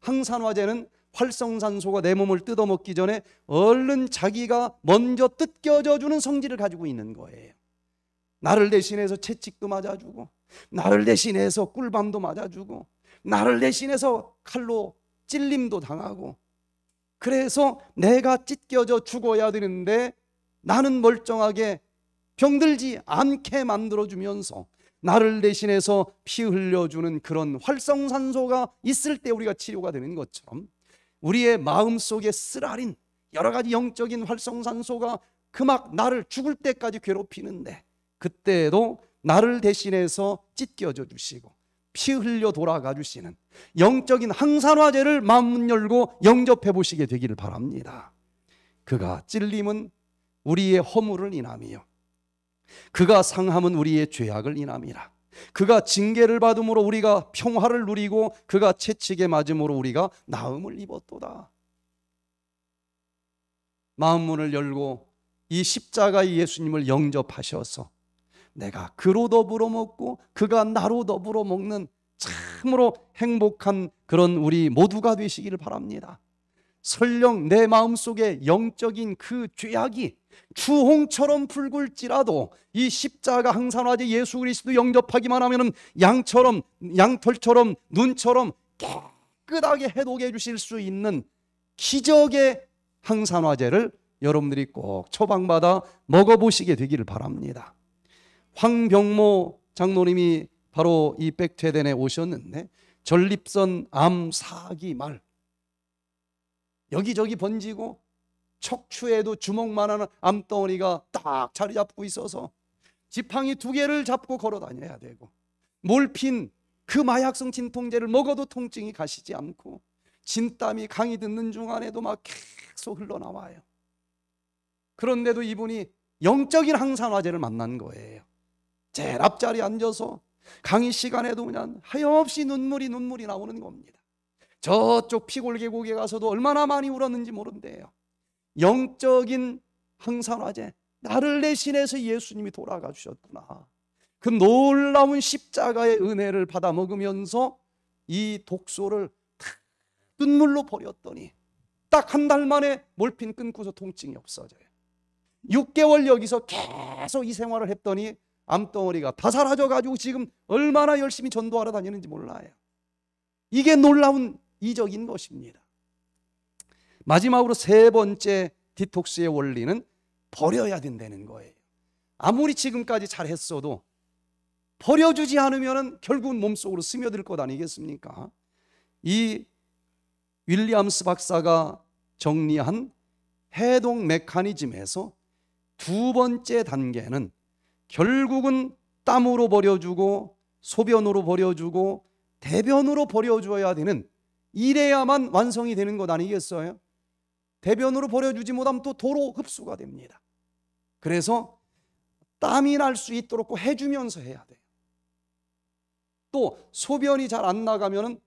항산화제는 활성산소가 내 몸을 뜯어먹기 전에 얼른 자기가 먼저 뜯겨져 주는 성질을 가지고 있는 거예요. 나를 대신해서 채찍도 맞아주고, 나를 대신해서 꿀밤도 맞아주고, 나를 대신해서 칼로 찔림도 당하고, 그래서 내가 찢겨져 죽어야 되는데 나는 멀쩡하게 병들지 않게 만들어주면서 나를 대신해서 피 흘려주는 그런 활성산소가 있을 때 우리가 치료가 되는 것처럼 우리의 마음 속에 쓰라린 여러 가지 영적인 활성산소가 그 막 나를 죽을 때까지 괴롭히는데 그때도 나를 대신해서 찢겨져 주시고 피 흘려 돌아가 주시는 영적인 항산화제를 마음 열고 영접해 보시게 되기를 바랍니다. 그가 찔림은 우리의 허물을 인함이요. 그가 상함은 우리의 죄악을 인함이라. 그가 징계를 받음으로 우리가 평화를 누리고 그가 채찍에 맞음으로 우리가 나음을 입었도다. 마음 문을 열고 이 십자가 의 예수님을 영접하셔서 내가 그로 더불어 먹고 그가 나로 더불어 먹는 참으로 행복한 그런 우리 모두가 되시기를 바랍니다. 설령 내 마음속에 영적인 그 죄악이 주홍처럼 붉을지라도 이 십자가 항산화제 예수 그리스도 영접하기만 하면 양처럼 양털처럼 눈처럼 깨끗하게 해독해 주실 수 있는 기적의 항산화제를 여러분들이 꼭 처방받아 먹어보시게 되기를 바랍니다. 황병모 장로님이 바로 이백퇴 d e 에 오셨는데 전립선 암 사기 말 여기저기 번지고 척추에도 주먹만한 암덩어리가 딱 자리 잡고 있어서 지팡이 두 개를 잡고 걸어 다녀야 되고 몰핀 그 마약성 진통제를 먹어도 통증이 가시지 않고 진땀이 강이 듣는 중안에도 막 계속 흘러나와요. 그런데도 이분이 영적인 항산화제를 만난 거예요. 제일 앞자리 에 앉아서 강의 시간에도 그냥 하염없이 눈물이 눈물이 나오는 겁니다. 저쪽 피골계곡에 가서도 얼마나 많이 울었는지 모른대요. 영적인 항산화제 나를 내신에서 예수님이 돌아가 주셨구나. 그 놀라운 십자가의 은혜를 받아 먹으면서 이 독소를 눈물로 버렸더니 딱 한 달 만에 몰핀 끊고서 통증이 없어져요. 6개월 여기서 계속 이 생활을 했더니 암덩어리가 다 사라져 가지고 지금 얼마나 열심히 전도하러 다니는지 몰라요. 이게 놀라운 이적인 것입니다. 마지막으로 세 번째 디톡스의 원리는 버려야 된다는 거예요. 아무리 지금까지 잘 했어도 버려주지 않으면 결국은 몸속으로 스며들 것 아니겠습니까? 이 윌리엄스 박사가 정리한 해독 메커니즘에서 두 번째 단계는 결국은 땀으로 버려주고 소변으로 버려주고 대변으로 버려줘야 되는 이래야만 완성이 되는 것 아니겠어요? 대변으로 버려주지 못하면 또 도로 흡수가 됩니다. 그래서 땀이 날 수 있도록 해주면서 해야 돼요. 또 소변이 잘 안 나가면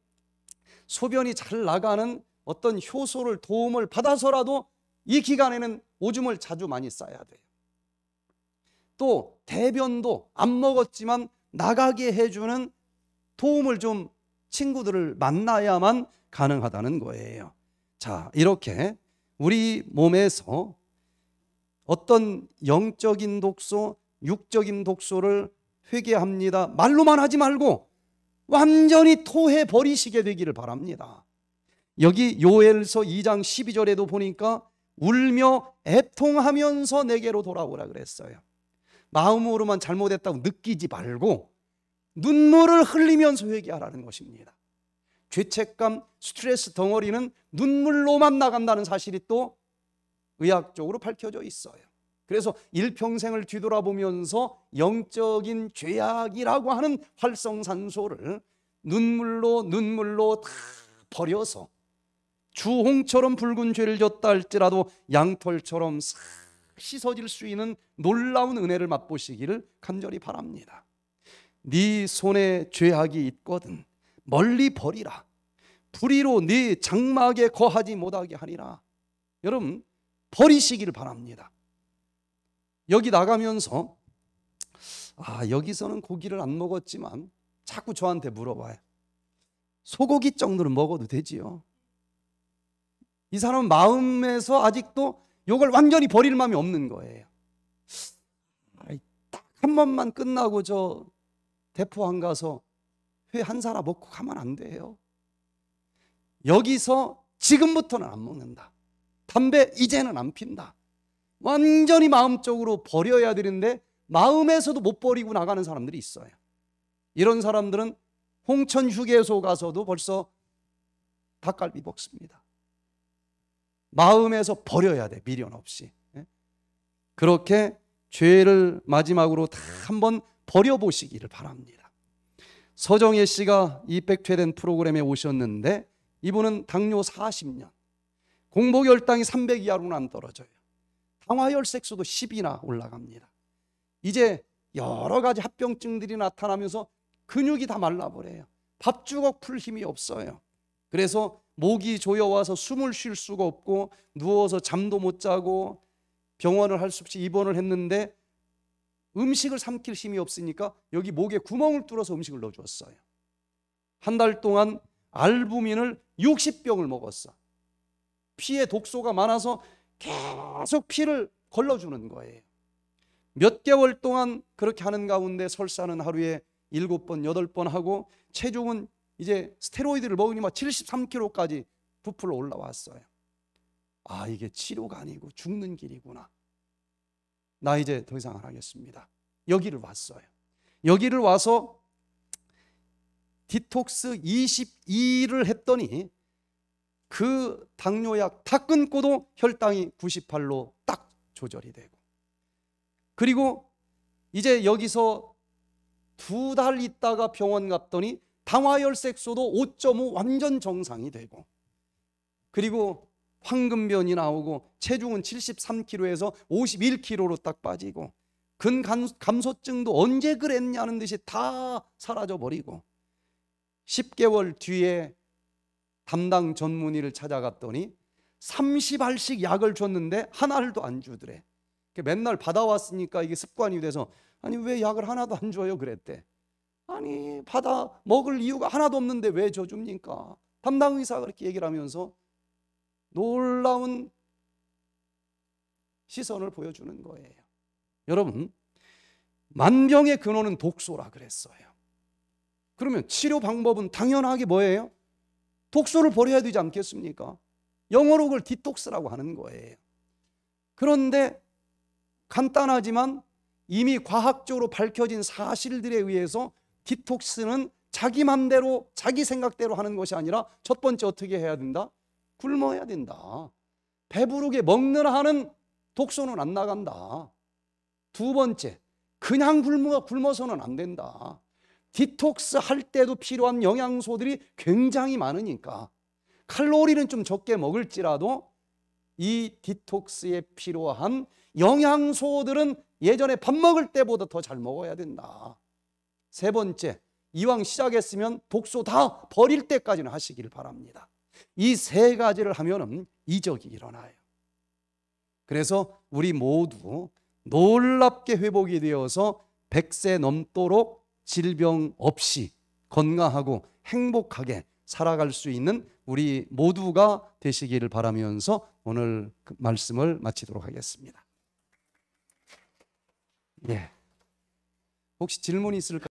소변이 잘 나가는 어떤 효소를 도움을 받아서라도 이 기간에는 오줌을 자주 많이 싸야 돼요. 또 대변도 안 먹었지만 나가게 해주는 도움을 좀 친구들을 만나야만 가능하다는 거예요. 자, 이렇게 우리 몸에서 어떤 영적인 독소, 육적인 독소를 회개합니다. 말로만 하지 말고 완전히 토해 버리시게 되기를 바랍니다. 여기 요엘서 2장 12절에도 보니까 울며 애통하면서 내게로 돌아오라 그랬어요. 마음으로만 잘못했다고 느끼지 말고 눈물을 흘리면서 회개하라는 것입니다. 죄책감, 스트레스 덩어리는 눈물로만 나간다는 사실이 또 의학적으로 밝혀져 있어요. 그래서 일평생을 뒤돌아보면서 영적인 죄악이라고 하는 활성산소를 눈물로 눈물로 다 버려서 주홍처럼 붉은 죄를 졌다 할지라도 양털처럼 싹 씻어질 수 있는 놀라운 은혜를 맛보시기를 간절히 바랍니다. 네 손에 죄악이 있거든 멀리 버리라. 불의로 네 장막에 거하지 못하게 하리라. 여러분 버리시기를 바랍니다. 여기 나가면서 아 여기서는 고기를 안 먹었지만 자꾸 저한테 물어봐요. 소고기 정도는 먹어도 되지요. 이 사람 마음에서 아직도 이걸 완전히 버릴 마음이 없는 거예요. 딱 한 번만 끝나고 저 대포항 가서 회한사람 그 먹고 가면 안 돼요. 여기서 지금부터는 안 먹는다. 담배 이제는 안 핀다. 완전히 마음적으로 버려야 되는데 마음에서도 못 버리고 나가는 사람들이 있어요. 이런 사람들은 홍천 휴게소 가서도 벌써 닭갈비 먹습니다. 마음에서 버려야 돼, 미련 없이. 예? 그렇게 죄를 마지막으로 다 한번 버려보시기를 바랍니다. 서정혜 씨가 이 백퇴된 프로그램에 오셨는데 이분은 당뇨 40년, 공복혈당이 300 이하로는 안 떨어져요. 당화혈색소도 10이나 올라갑니다. 이제 여러 가지 합병증들이 나타나면서 근육이 다 말라버려요. 밥주걱 풀 힘이 없어요. 그래서 목이 조여와서 숨을 쉴 수가 없고 누워서 잠도 못 자고 병원을 할 수 없이 입원을 했는데 음식을 삼킬 힘이 없으니까 여기 목에 구멍을 뚫어서 음식을 넣어주었어요. 한 달 동안 알부민을 60병을 먹었어. 피에 독소가 많아서 계속 피를 걸러주는 거예요. 몇 개월 동안 그렇게 하는 가운데 설사는 하루에 7 번, 8번 하고 체중은 이제 스테로이드를 먹으니 73kg까지 부풀어 올라왔어요. 아, 이게 치료가 아니고 죽는 길이구나. 나 이제 더 이상 안 하겠습니다. 여기를 왔어요. 여기를 와서 디톡스 22를 했더니 그 당뇨약 다 끊고도 혈당이 98로 딱 조절이 되고 그리고 이제 여기서 두 달 있다가 병원 갔더니 당화혈색소도 5.5 완전 정상이 되고 그리고 황금변이 나오고 체중은 73kg에서 51kg로 딱 빠지고 근감소증도 언제 그랬냐는 듯이 다 사라져버리고 10개월 뒤에 담당 전문의를 찾아갔더니 30알씩 약을 줬는데 하나를도 안 주더래 그러니까 맨날 받아왔으니까 이게 습관이 돼서 아니 왜 약을 하나도 안 줘요 그랬대 아니 받아 먹을 이유가 하나도 없는데 왜 줘줍니까 담당 의사가 그렇게 얘기를 하면서 놀라운 시선을 보여주는 거예요. 여러분, 만병의 근원은 독소라 그랬어요. 그러면 치료 방법은 당연하게 뭐예요? 독소를 버려야 되지 않겠습니까? 영어로 그걸 디톡스라고 하는 거예요. 그런데 간단하지만 이미 과학적으로 밝혀진 사실들에 의해서 디톡스는 자기 맘대로 자기 생각대로 하는 것이 아니라 첫 번째 어떻게 해야 된다? 굶어야 된다. 배부르게 먹느라 하는 독소는 안 나간다. 두 번째, 그냥 굶어, 굶어서는 안 된다. 디톡스 할 때도 필요한 영양소들이 굉장히 많으니까 칼로리는 좀 적게 먹을지라도 이 디톡스에 필요한 영양소들은 예전에 밥 먹을 때보다 더 잘 먹어야 된다. 세 번째, 이왕 시작했으면 독소 다 버릴 때까지는 하시길 바랍니다. 이세 가지를 하면 이적이 일어나요. 그래서 우리 모두 놀랍게 회복이 되어서 100세 넘도록 질병 없이 건강하고 행복하게 살아갈 수 있는 우리 모두가 되시기를 바라면서 오늘 그 말씀을 마치도록 하겠습니다. 예. 혹시 질문이 있을까요?